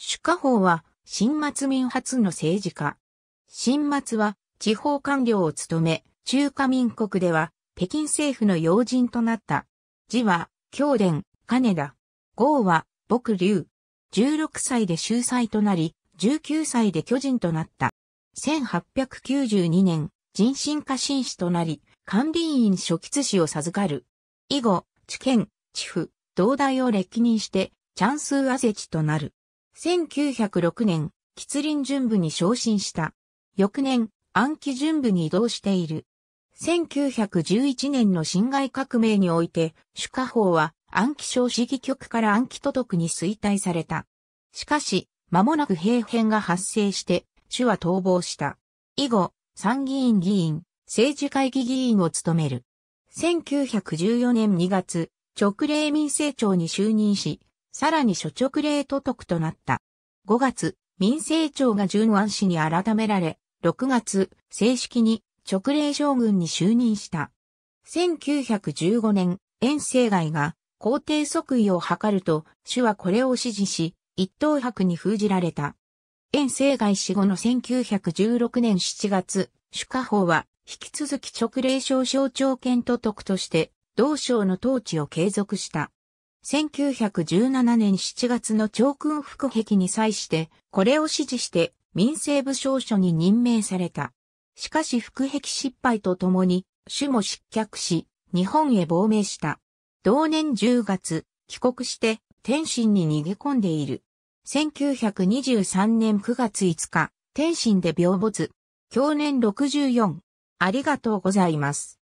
朱家宝は、新末民初の政治家。新末は、地方官僚を務め、中華民国では、北京政府の要人となった。字は、京伝、金田。号は、牧竜。16歳で秀才となり、19歳で巨人となった。1892年、人心化紳士となり、管理院初期市を授かる。以後、知見、知府、同大を歴任して、チャンスアゼチとなる。1906年、吉林準部に昇進した。翌年、暗記準部に移動している。1911年の侵害革命において、主家法は暗記省市議局から暗記都督に衰退された。しかし、間もなく兵変が発生して、主は逃亡した。以後、参議院議員、政治会議議員を務める。1914年2月、直令民政庁に就任し、さらに諸直令都督となった。5月、民政庁が順安市に改められ、6月、正式に直令将軍に就任した。1915年、遠征外が皇帝即位を図ると、主はこれを支持し、一等白に封じられた。遠征外死後の1916年7月、主家法は引き続き直令省省庁権都督として、同省の統治を継続した。1917年7月の長君副壁に際して、これを指示して民政部少書に任命された。しかし副壁失敗とともに、主も失脚し、日本へ亡命した。同年10月、帰国して、天津に逃げ込んでいる。1923年9月5日、天津で病没。去年64。ありがとうございます。